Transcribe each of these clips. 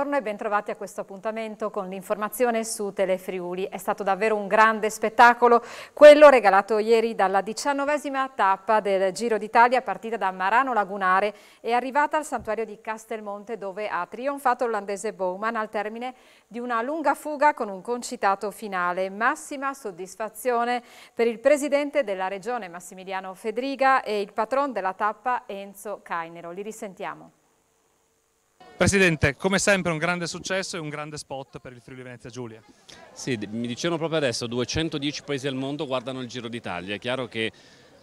Buongiorno e bentrovati a questo appuntamento con l'informazione su Telefriuli. È stato davvero un grande spettacolo, quello regalato ieri dalla diciannovesima tappa del Giro d'Italia partita da Marano Lagunare e arrivata al santuario di Castelmonte dove ha trionfato l'olandese Bowman al termine di una lunga fuga con un concitato finale. Massima soddisfazione per il presidente della regione Massimiliano Fedriga e il patron della tappa Enzo Cainero. Li risentiamo. Presidente, come sempre un grande successo e un grande spot per il Friuli Venezia Giulia. Sì, mi dicevano proprio adesso, 210 paesi al mondo guardano il Giro d'Italia, è chiaro che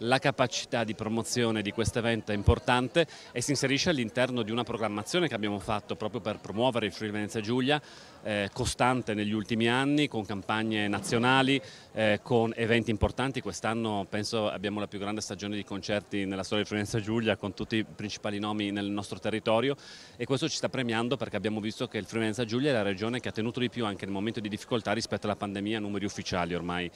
la capacità di promozione di questo evento è importante e si inserisce all'interno di una programmazione che abbiamo fatto proprio per promuovere il Friuli Venezia Giulia eh, costante negli ultimi anni con campagne nazionali, eh, con eventi importanti. Quest'anno penso abbiamo la più grande stagione di concerti nella storia di Frienza Giulia con tutti i principali nomi nel nostro territorio e questo ci sta premiando perché abbiamo visto che il Frienza Giulia è la regione che ha tenuto di più anche nel momento di difficoltà rispetto alla pandemia a numeri ufficiali ormai.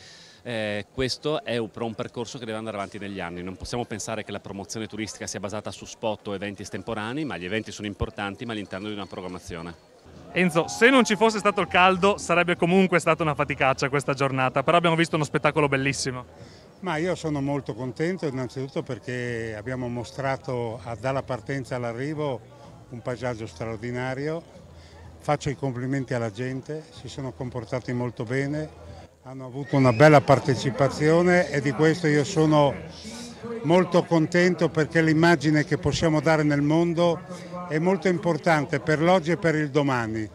Eh, questo è un, un percorso che deve andare avanti negli anni, non possiamo pensare che la promozione turistica sia basata su spot o eventi estemporanei, ma gli eventi sono importanti ma all'interno di una programmazione. Enzo, se non ci fosse stato il caldo sarebbe comunque stata una faticaccia questa giornata, però abbiamo visto uno spettacolo bellissimo. Ma io sono molto contento innanzitutto perché abbiamo mostrato dalla partenza all'arrivo un paesaggio straordinario. Faccio i complimenti alla gente, si sono comportati molto bene, hanno avuto una bella partecipazione e di questo io sono molto contento perché l'immagine che possiamo dare nel mondo è molto importante per l'oggi e per il domani.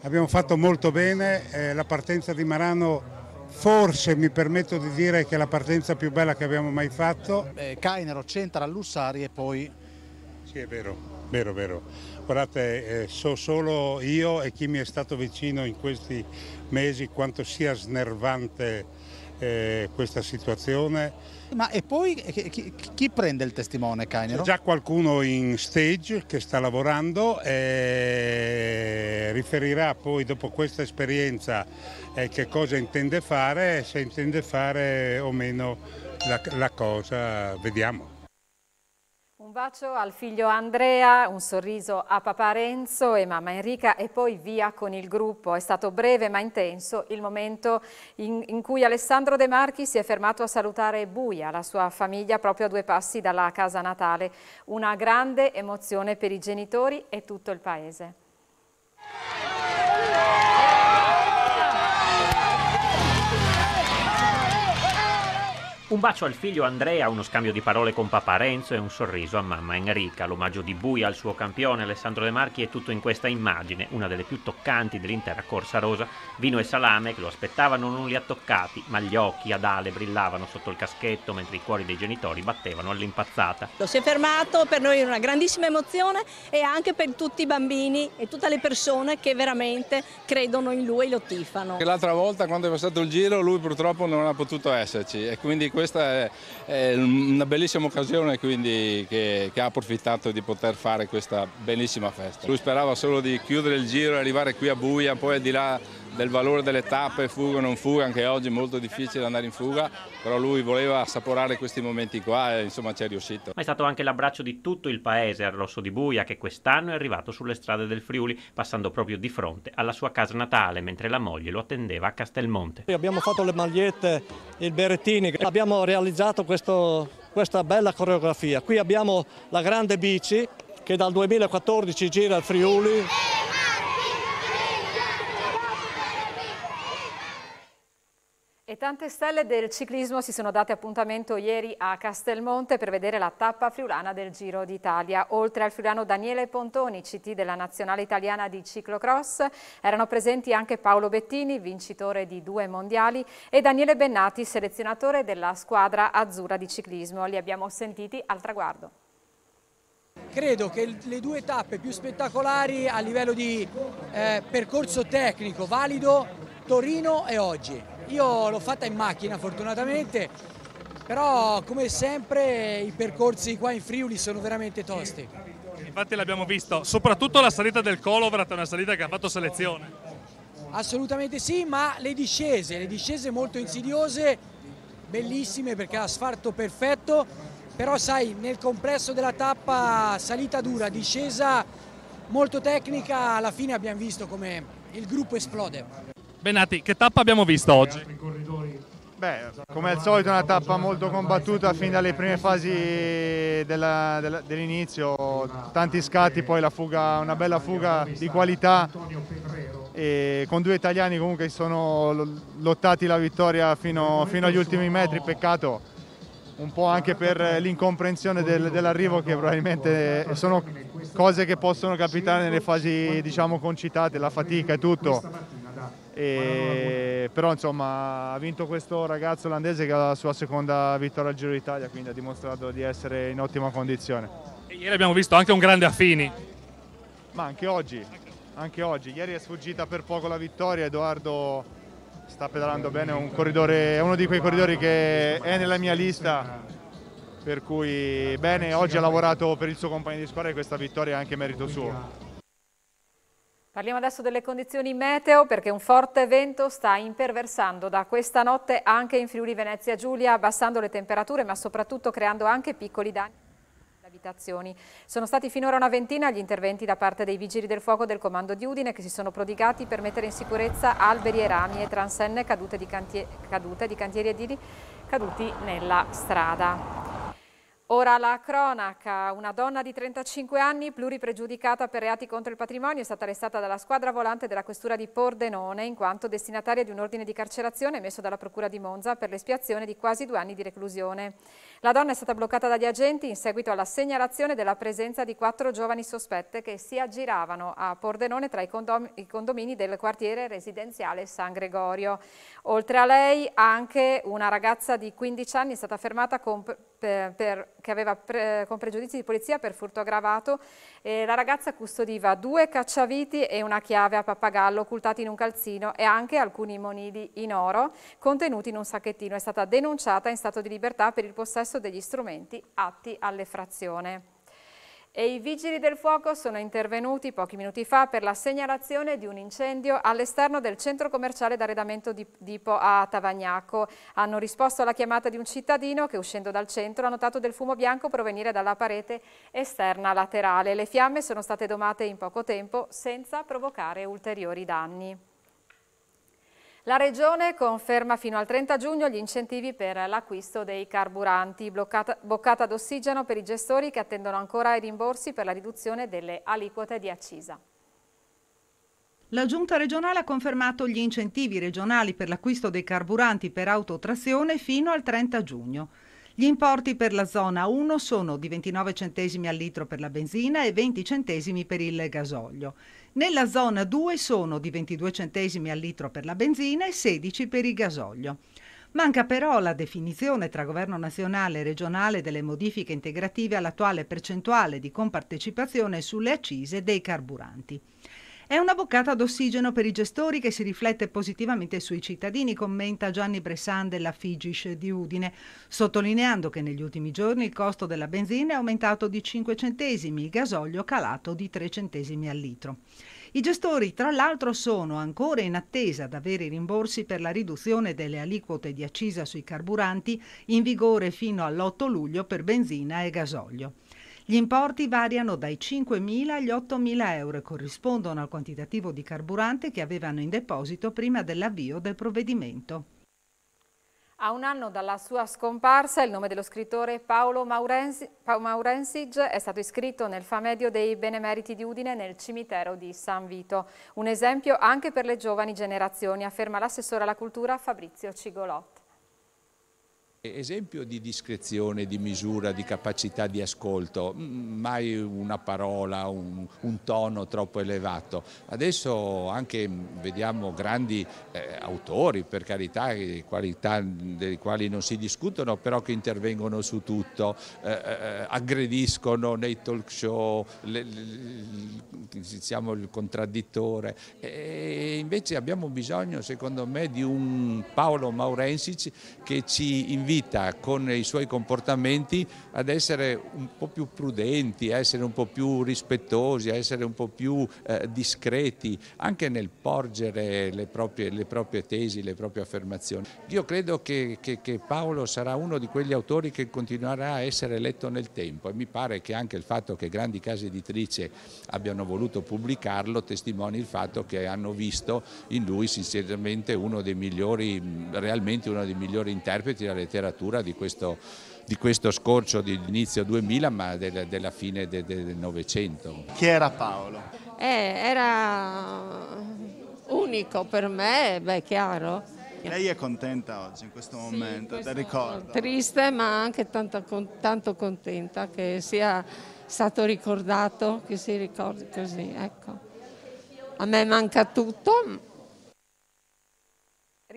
Abbiamo fatto molto bene, eh, la partenza di Marano forse mi permetto di dire che è la partenza più bella che abbiamo mai fatto. Eh, Cainero, Centra, Lussari e poi... Sì è vero, vero, vero. Guardate, eh, so solo io e chi mi è stato vicino in questi mesi quanto sia snervante eh, questa situazione ma e poi eh, chi, chi prende il testimone Cagnero? C'è già qualcuno in stage che sta lavorando e riferirà poi dopo questa esperienza eh, che cosa intende fare, se intende fare o meno la, la cosa, vediamo. Un bacio al figlio Andrea, un sorriso a papà Renzo e mamma Enrica e poi via con il gruppo. È stato breve ma intenso il momento in, in, cui Alessandro De Marchi si è fermato a salutare Buia, la sua famiglia, proprio a due passi dalla casa natale. Una grande emozione per i genitori e tutto il paese. Un bacio al figlio Andrea, uno scambio di parole con papà Renzo e un sorriso a mamma Enrica. L'omaggio di Buia al suo campione Alessandro De Marchi è tutto in questa immagine, una delle più toccanti dell'intera Corsa Rosa. Vino e salame che lo aspettavano non li ha toccati, ma gli occhi ad Ale brillavano sotto il caschetto mentre i cuori dei genitori battevano all'impazzata. Lo si è fermato, per noi è una grandissima emozione e anche per tutti i bambini e tutte le persone che veramente credono in lui e lo tifano. L'altra volta quando è passato il giro lui purtroppo non ha potuto esserci e quindi questa è, è una bellissima occasione quindi, che, che, ha approfittato di poter fare questa bellissima festa. Lui sperava solo di chiudere il giro e arrivare qui a Buia, poi di là del valore delle tappe, fuga o non fuga, anche oggi è molto difficile andare in fuga, però lui voleva assaporare questi momenti qua e insomma ci è riuscito. Ma è stato anche l'abbraccio di tutto il paese al Rosso di Buia che quest'anno è arrivato sulle strade del Friuli, passando proprio di fronte alla sua casa natale, mentre la moglie lo attendeva a Castelmonte. Abbiamo fatto le magliette, il berrettini, abbiamo realizzato questo, questa bella coreografia. Qui abbiamo la grande bici che dal 2014 gira al Friuli. E tante stelle del ciclismo si sono date appuntamento ieri a Castelmonte per vedere la tappa friulana del Giro d'Italia. Oltre al friulano Daniele Pontoni, CT della Nazionale Italiana di Ciclocross, erano presenti anche Paolo Bettini, vincitore di due mondiali, e Daniele Bennati, selezionatore della squadra azzurra di ciclismo. Li abbiamo sentiti al traguardo. Credo che le due tappe più spettacolari a livello di eh, percorso tecnico valido, Torino e oggi io l'ho fatta in macchina fortunatamente, però come sempre i percorsi qua in Friuli sono veramente tosti. Infatti l'abbiamo visto, soprattutto la salita del Colovrat è una salita che ha fatto selezione. Assolutamente sì, ma le discese, le discese molto insidiose, bellissime perché asfalto perfetto, però sai nel complesso della tappa salita dura, discesa molto tecnica, alla fine abbiamo visto come il gruppo esplode. Benati, che tappa abbiamo visto oggi? Beh, come al solito una tappa molto combattuta fin dalle prime fasi dell'inizio, tanti scatti, poi la fuga, una bella fuga di qualità e con due italiani comunque sono lottati la vittoria fino, fino agli ultimi metri, peccato un po' anche per l'incomprensione del, dell'arrivo che probabilmente sono cose che possono capitare nelle fasi diciamo concitate, la fatica e tutto e, però insomma ha vinto questo ragazzo olandese che ha la sua seconda vittoria al Giro d'Italia, quindi ha dimostrato di essere in ottima condizione. E ieri abbiamo visto anche un grande Affini. Ma anche oggi, anche oggi. Ieri è sfuggita per poco la vittoria, Edoardo sta pedalando bene, è uno di quei corridori che è nella mia lista, per cui bene, oggi ha lavorato per il suo compagno di squadra e questa vittoria è anche merito suo. Parliamo adesso delle condizioni meteo perché un forte vento sta imperversando da questa notte anche in Friuli Venezia Giulia, abbassando le temperature ma soprattutto creando anche piccoli danni. Sono stati finora una ventina gli interventi da parte dei vigili del fuoco del comando di Udine che si sono prodigati per mettere in sicurezza alberi e rami e transenne cadute di, cantier cadute di cantieri edili caduti nella strada. Ora la cronaca, una donna di 35 anni pluripregiudicata per reati contro il patrimonio è stata arrestata dalla squadra volante della questura di Pordenone in quanto destinataria di un ordine di carcerazione emesso dalla procura di Monza per l'espiazione di quasi due anni di reclusione. La donna è stata bloccata dagli agenti in seguito alla segnalazione della presenza di quattro giovani sospette che si aggiravano a Pordenone tra i, condom i condomini del quartiere residenziale San Gregorio. Oltre a lei anche una ragazza di 15 anni è stata fermata con, per, per, che aveva pre, con pregiudizi di polizia per furto aggravato eh, la ragazza custodiva due cacciaviti e una chiave a pappagallo occultati in un calzino e anche alcuni monili in oro contenuti in un sacchettino. È stata denunciata in stato di libertà per il possesso degli strumenti atti all'effrazione e i vigili del fuoco sono intervenuti pochi minuti fa per la segnalazione di un incendio all'esterno del centro commerciale d'arredamento di Dipo a Tavagnaco. Hanno risposto alla chiamata di un cittadino che uscendo dal centro ha notato del fumo bianco provenire dalla parete esterna laterale. Le fiamme sono state domate in poco tempo senza provocare ulteriori danni. La Regione conferma fino al 30 giugno gli incentivi per l'acquisto dei carburanti, bloccata, boccata d'ossigeno per i gestori che attendono ancora i rimborsi per la riduzione delle aliquote di accisa. La Giunta regionale ha confermato gli incentivi regionali per l'acquisto dei carburanti per autotrazione fino al 30 giugno. Gli importi per la zona 1 sono di 29 centesimi al litro per la benzina e 20 centesimi per il gasolio. Nella zona 2 sono di 22 centesimi al litro per la benzina e 16 per il gasolio. Manca però la definizione tra governo nazionale e regionale delle modifiche integrative all'attuale percentuale di compartecipazione sulle accise dei carburanti. È una boccata d'ossigeno per i gestori che si riflette positivamente sui cittadini, commenta Gianni Bressan della Figish di Udine, sottolineando che negli ultimi giorni il costo della benzina è aumentato di 5 centesimi, il gasolio calato di 3 centesimi al litro. I gestori, tra l'altro, sono ancora in attesa di avere i rimborsi per la riduzione delle aliquote di accisa sui carburanti in vigore fino all'8 luglio per benzina e gasolio. Gli importi variano dai 5.000 agli 8.000 euro e corrispondono al quantitativo di carburante che avevano in deposito prima dell'avvio del provvedimento. A un anno dalla sua scomparsa, il nome dello scrittore Paolo Maurensi, Maurensig è stato iscritto nel famedio dei benemeriti di Udine nel cimitero di San Vito. Un esempio anche per le giovani generazioni, afferma l'assessore alla cultura Fabrizio Cigolot. Esempio di discrezione, di misura, di capacità di ascolto, mai una parola, un, un tono troppo elevato. Adesso anche vediamo grandi eh, autori, per carità, qualità dei quali non si discutono, però che intervengono su tutto, eh, eh aggrediscono nei talk show, le, le, diciamo il contraddittore. E invece abbiamo bisogno, secondo me, di un Paolo Maurensic che ci invita vita, con i suoi comportamenti, ad essere un po' più prudenti, a essere un po' più rispettosi, a essere un po' più eh, discreti, anche nel porgere le proprie, le proprie, tesi, le proprie affermazioni. Io credo che, che, che Paolo sarà uno di quegli autori che continuerà a essere letto nel tempo e mi pare che anche il fatto che grandi case editrice abbiano voluto pubblicarlo testimoni il fatto che hanno visto in lui sinceramente uno dei migliori, realmente uno dei migliori interpreti della letteratura temperatura di questo, di questo scorcio dell'inizio 2000 ma della, della fine del, del Novecento. Chi era Paolo? Eh, era unico per me, beh chiaro. Lei è contenta oggi in questo momento, sì, questo ricordo? Triste ma anche tanto, tanto contenta che sia stato ricordato, che si ricordi così, ecco. A me manca tutto,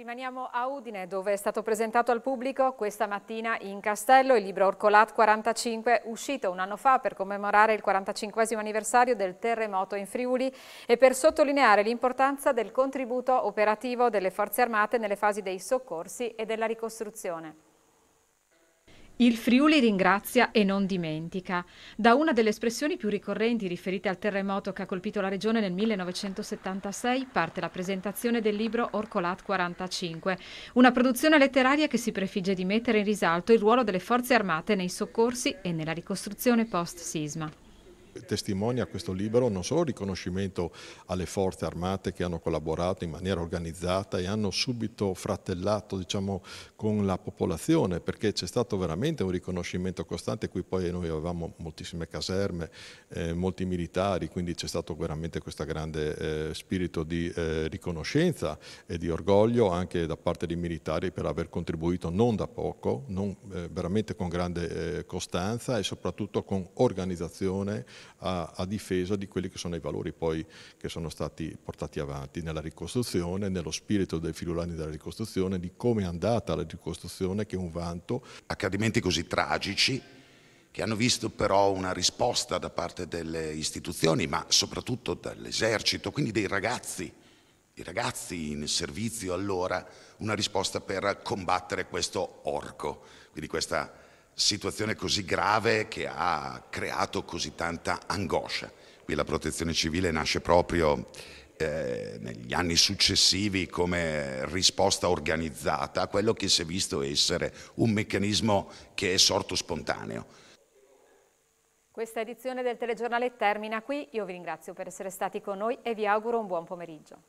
Rimaniamo a Udine dove è stato presentato al pubblico questa mattina in Castello il libro Orcolat 45 uscito un anno fa per commemorare il 45 anniversario del terremoto in Friuli e per sottolineare l'importanza del contributo operativo delle forze armate nelle fasi dei soccorsi e della ricostruzione. Il Friuli ringrazia e non dimentica. Da una delle espressioni più ricorrenti riferite al terremoto che ha colpito la regione nel 1976 parte la presentazione del libro Orcolat 45, una produzione letteraria che si prefigge di mettere in risalto il ruolo delle forze armate nei soccorsi e nella ricostruzione post-sisma testimonia questo libro non solo riconoscimento alle forze armate che hanno collaborato in maniera organizzata e hanno subito fratellato diciamo, con la popolazione, perché c'è stato veramente un riconoscimento costante, qui poi noi avevamo moltissime caserme, eh, molti militari, quindi c'è stato veramente questo grande eh, spirito di eh, riconoscenza e di orgoglio anche da parte dei militari per aver contribuito non da poco, non, eh, veramente con grande eh, costanza e soprattutto con organizzazione a, a, difesa di quelli che sono i valori poi che sono stati portati avanti nella ricostruzione, nello spirito dei filulani della ricostruzione, di come è andata la ricostruzione, che è un vanto. Accadimenti così tragici che hanno visto però una risposta da parte delle istituzioni, ma soprattutto dall'esercito, quindi dei ragazzi, i ragazzi in servizio allora, una risposta per combattere questo orco, quindi questa situazione così grave che ha creato così tanta angoscia. Qui la protezione civile nasce proprio eh, negli anni successivi come risposta organizzata a quello che si è visto essere un meccanismo che è sorto spontaneo. Questa edizione del telegiornale termina qui, io vi ringrazio per essere stati con noi e vi auguro un buon pomeriggio.